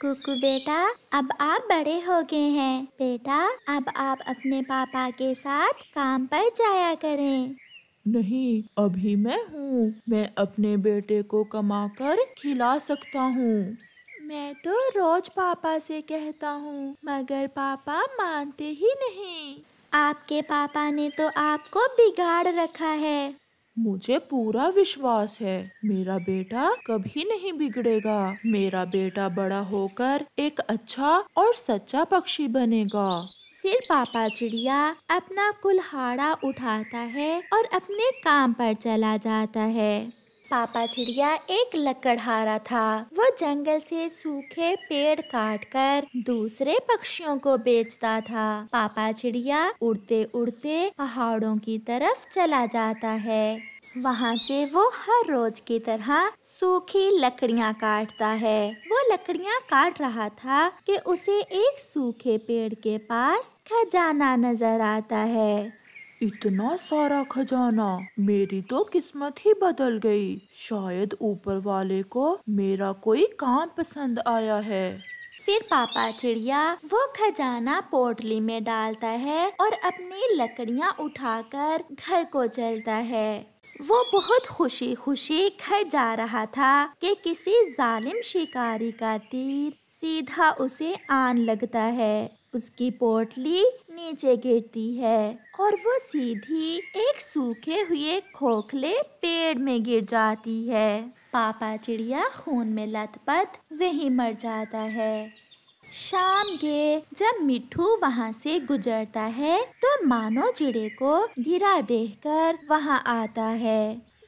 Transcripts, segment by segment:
कुकु बेटा अब आप बड़े हो गए हैं बेटा अब आप अपने पापा के साथ काम पर जाया करें नहीं अभी मैं हूँ मैं अपने बेटे को कमा कर खिला सकता हूँ मैं तो रोज पापा से कहता हूँ मगर पापा मानते ही नहीं आपके पापा ने तो आपको बिगाड़ रखा है मुझे पूरा विश्वास है मेरा बेटा कभी नहीं बिगड़ेगा मेरा बेटा बड़ा होकर एक अच्छा और सच्चा पक्षी बनेगा फिर पापा चिड़िया अपना कुल्हाड़ा उठाता है और अपने काम पर चला जाता है पापा चिड़िया एक लकड़हारा था वो जंगल से सूखे पेड़ काटकर दूसरे पक्षियों को बेचता था पापा चिड़िया उड़ते उड़ते पहाड़ों की तरफ चला जाता है वहाँ से वो हर रोज की तरह सूखी लकड़ियाँ काटता है वो लकड़ियाँ काट रहा था कि उसे एक सूखे पेड़ के पास खजाना नजर आता है इतना सारा खजाना मेरी तो किस्मत ही बदल गई शायद ऊपर वाले को मेरा कोई काम पसंद आया है फिर पापा चिड़िया वो खजाना पोटली में डालता है और अपनी लकड़ियाँ उठाकर घर को चलता है वो बहुत खुशी खुशी घर जा रहा था कि किसी जालिम शिकारी का तीर सीधा उसे आन लगता है उसकी पोटली नीचे गिरती है और वो सीधी एक सूखे हुए खोखले पेड़ में गिर जाती है पापा चिड़िया खून में लथपथ वहीं मर जाता है शाम के जब मिठू वहाँ से गुजरता है तो मानो चिड़े को गिरा देखकर वहाँ आता है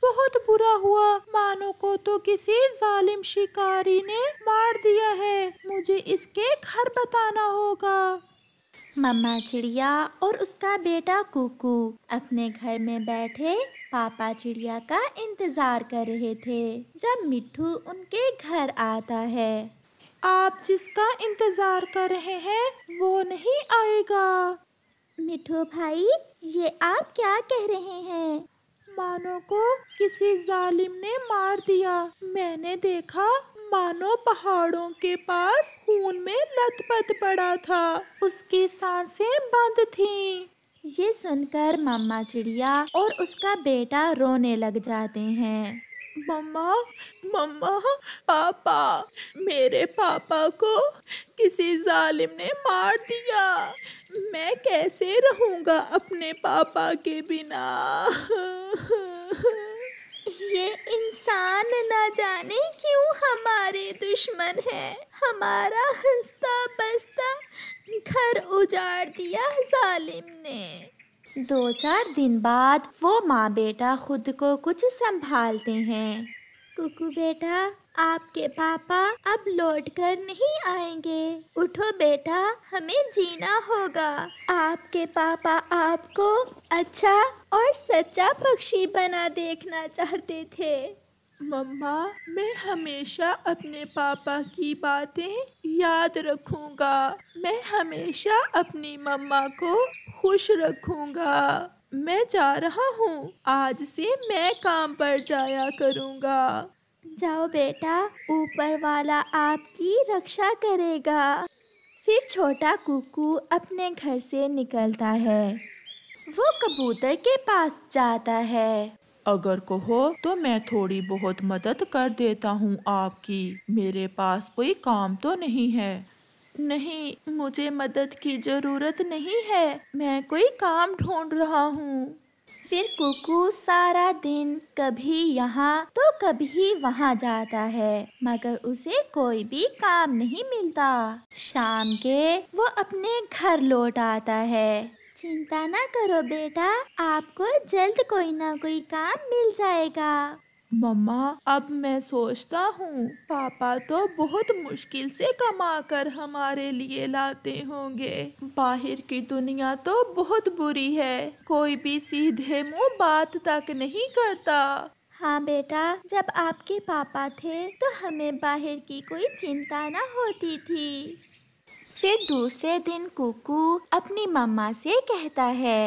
बहुत बुरा हुआ मानो को तो किसी जालिम शिकारी ने मार दिया है मुझे इसके घर बताना होगा मम्मा चिड़िया और उसका बेटा कुकू अपने घर में बैठे पापा चिड़िया का इंतजार कर रहे थे जब मिट्टू उनके घर आता है आप जिसका इंतजार कर रहे हैं वो नहीं आएगा मिठू भाई ये आप क्या कह रहे हैं मुसलमानों को किसी जालिम ने मार दिया मैंने देखा मानो पहाड़ों के पास खून में लथपथ पड़ा था उसकी सांसें बंद थीं। ये सुनकर मम्मा चिड़िया और उसका बेटा रोने लग जाते हैं मम्मा मम्मा पापा मेरे पापा को किसी जालिम ने मार दिया मैं कैसे रहूँगा अपने पापा के बिना ये इंसान न जाने क्यों हमारे दुश्मन है हमारा हंसता बसता घर उजाड़ दिया जालिम ने दो चार दिन बाद वो माँ बेटा खुद को कुछ संभालते हैं कुकू बेटा आपके पापा अब लौट कर नहीं आएंगे उठो बेटा हमें जीना होगा आपके पापा आपको अच्छा और सच्चा पक्षी बना देखना चाहते थे मम्मा मैं हमेशा अपने पापा की बातें याद रखूंगा मैं हमेशा अपनी मम्मा को खुश रखूंगा मैं जा रहा हूँ आज से मैं काम पर जाया करूँगा जाओ बेटा ऊपर वाला आपकी रक्षा करेगा फिर छोटा कुकू अपने घर से निकलता है वो कबूतर के पास जाता है अगर कहो तो मैं थोड़ी बहुत मदद कर देता हूँ आपकी मेरे पास कोई काम तो नहीं है नहीं मुझे मदद की ज़रूरत नहीं है मैं कोई काम ढूंढ रहा हूँ फिर कुकू सारा दिन कभी यहाँ तो कभी वहाँ जाता है मगर उसे कोई भी काम नहीं मिलता शाम के वो अपने घर लौट आता है चिंता ना करो बेटा आपको जल्द कोई ना कोई काम मिल जाएगा मम्मा अब मैं सोचता हूँ पापा तो बहुत मुश्किल से कमा कर हमारे लिए लाते होंगे बाहर की दुनिया तो बहुत बुरी है कोई भी सीधे मुंह बात तक नहीं करता हाँ बेटा जब आपके पापा थे तो हमें बाहर की कोई चिंता ना होती थी फिर दूसरे दिन कुकू अपनी मम्मा से कहता है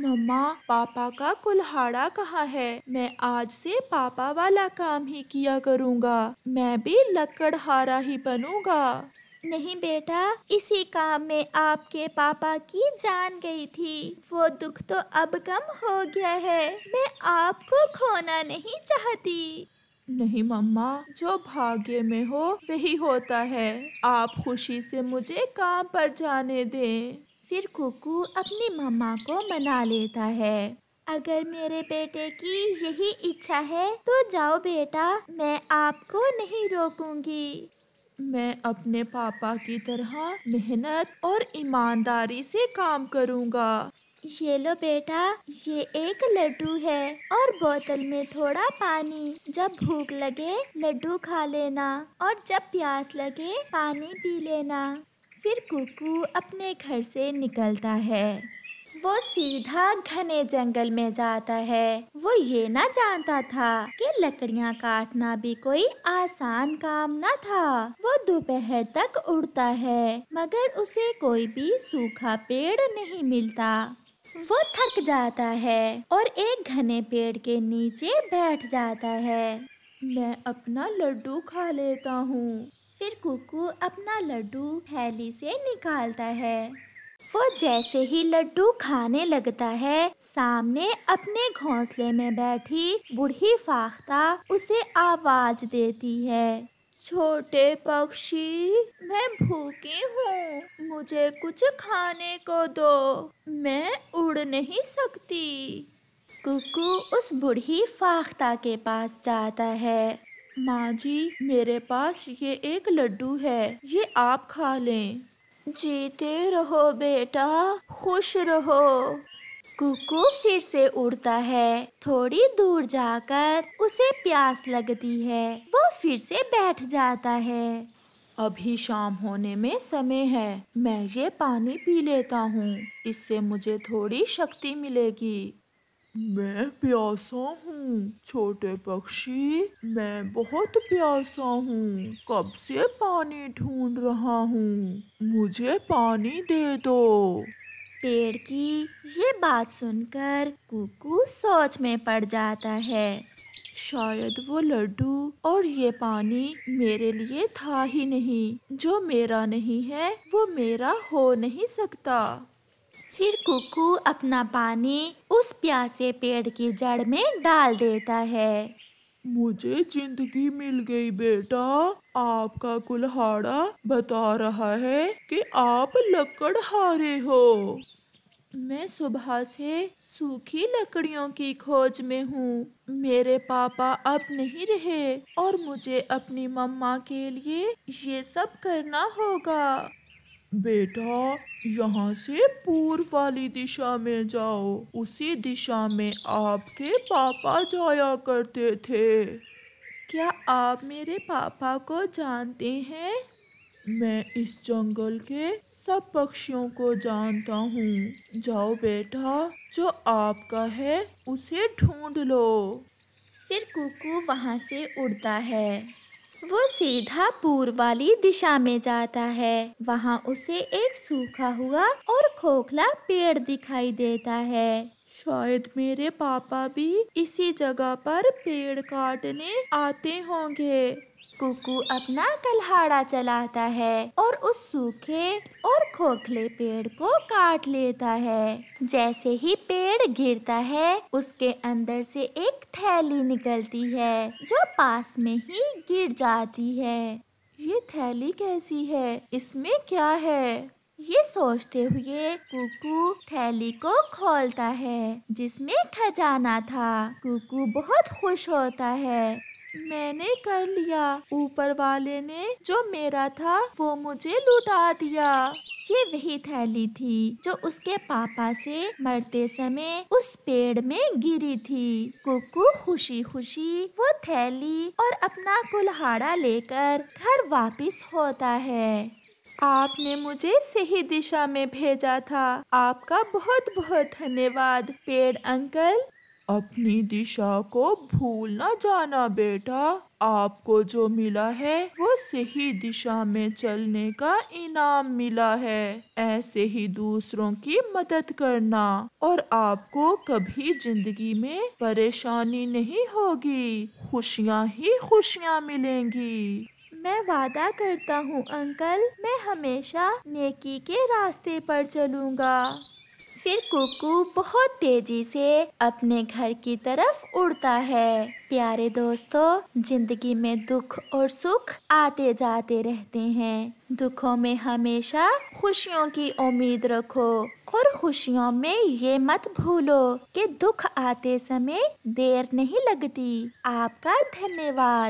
मम्मा पापा का कुल्हाड़ा कहाँ है मैं आज से पापा वाला काम ही किया करूँगा मैं भी लकड़हारा ही बनूँगा नहीं बेटा इसी काम में आपके पापा की जान गई थी वो दुख तो अब कम हो गया है मैं आपको खोना नहीं चाहती नहीं मम्मा जो भाग्य में हो वही होता है आप खुशी से मुझे काम पर जाने दें फिर कुकू अपनी मम्मा को मना लेता है अगर मेरे बेटे की यही इच्छा है तो जाओ बेटा मैं आपको नहीं रोकूंगी मैं अपने पापा की तरह मेहनत और ईमानदारी से काम करूँगा ये लो बेटा ये एक लड्डू है और बोतल में थोड़ा पानी जब भूख लगे लड्डू खा लेना और जब प्यास लगे पानी पी लेना फिर कुकू अपने घर से निकलता है वो सीधा घने जंगल में जाता है वो ये ना जानता था कि लकड़ियाँ काटना भी कोई आसान काम ना था वो दोपहर तक उड़ता है मगर उसे कोई भी सूखा पेड़ नहीं मिलता वो थक जाता है और एक घने पेड़ के नीचे बैठ जाता है मैं अपना लड्डू खा लेता हूँ फिर कुकू अपना लड्डू थैली से निकालता है वो जैसे ही लड्डू खाने लगता है सामने अपने घोंसले में बैठी बूढ़ी फाख्ता उसे आवाज देती है छोटे पक्षी मैं भूखी हूँ मुझे कुछ खाने को दो मैं उड़ नहीं सकती कुकू उस बूढ़ी फाख्ता के पास जाता है माँ जी मेरे पास ये एक लड्डू है ये आप खा लें जीते रहो बेटा खुश रहो कुकू फिर से उड़ता है थोड़ी दूर जाकर उसे प्यास लगती है वो फिर से बैठ जाता है अभी शाम होने में समय है मैं ये पानी पी लेता हूँ इससे मुझे थोड़ी शक्ति मिलेगी मैं प्यासा हूँ छोटे पक्षी मैं बहुत प्यासा हूँ कब से पानी ढूंढ रहा हूँ मुझे पानी दे दो पेड़ की ये बात सुनकर कुकू सोच में पड़ जाता है शायद वो लड्डू और ये पानी मेरे लिए था ही नहीं जो मेरा नहीं है वो मेरा हो नहीं सकता फिर कुकू अपना पानी उस प्यासे पेड़ की जड़ में डाल देता है मुझे जिंदगी मिल गई बेटा आपका कुल्हाड़ा बता रहा है कि आप लकड़ हारे हो मैं सुबह से सूखी लकड़ियों की खोज में हूँ मेरे पापा अब नहीं रहे और मुझे अपनी मम्मा के लिए ये सब करना होगा बेटा यहाँ से पूर्व वाली दिशा में जाओ उसी दिशा में आपके पापा जाया करते थे क्या आप मेरे पापा को जानते हैं मैं इस जंगल के सब पक्षियों को जानता हूँ जाओ बेटा जो आपका है उसे ढूंढ लो फिर कुकू वहाँ से उड़ता है वो सीधा पूर्व वाली दिशा में जाता है वहाँ उसे एक सूखा हुआ और खोखला पेड़ दिखाई देता है शायद मेरे पापा भी इसी जगह पर पेड़ काटने आते होंगे कुकू अपना कल्हाड़ा चलाता है और उस सूखे और खोखले पेड़ को काट लेता है जैसे ही पेड़ गिरता है उसके अंदर से एक थैली निकलती है जो पास में ही गिर जाती है ये थैली कैसी है इसमें क्या है ये सोचते हुए कुकू थैली को खोलता है जिसमें खजाना था कुकू बहुत खुश होता है मैंने कर लिया ऊपर वाले ने जो मेरा था वो मुझे लुटा दिया ये वही थैली थी जो उसके पापा से मरते समय उस पेड़ में गिरी थी कुकू खुशी खुशी वो थैली और अपना कुल्हाड़ा लेकर घर वापस होता है आपने मुझे सही दिशा में भेजा था आपका बहुत बहुत धन्यवाद पेड़ अंकल अपनी दिशा को भूल ना जाना बेटा आपको जो मिला है वो सही दिशा में चलने का इनाम मिला है ऐसे ही दूसरों की मदद करना और आपको कभी जिंदगी में परेशानी नहीं होगी खुशियाँ ही खुशियाँ मिलेंगी मैं वादा करता हूँ अंकल मैं हमेशा नेकी के रास्ते पर चलूँगा फिर कुकू बहुत तेजी से अपने घर की तरफ उड़ता है प्यारे दोस्तों जिंदगी में दुख और सुख आते जाते रहते हैं दुखों में हमेशा खुशियों की उम्मीद रखो और खुशियों में ये मत भूलो कि दुख आते समय देर नहीं लगती आपका धन्यवाद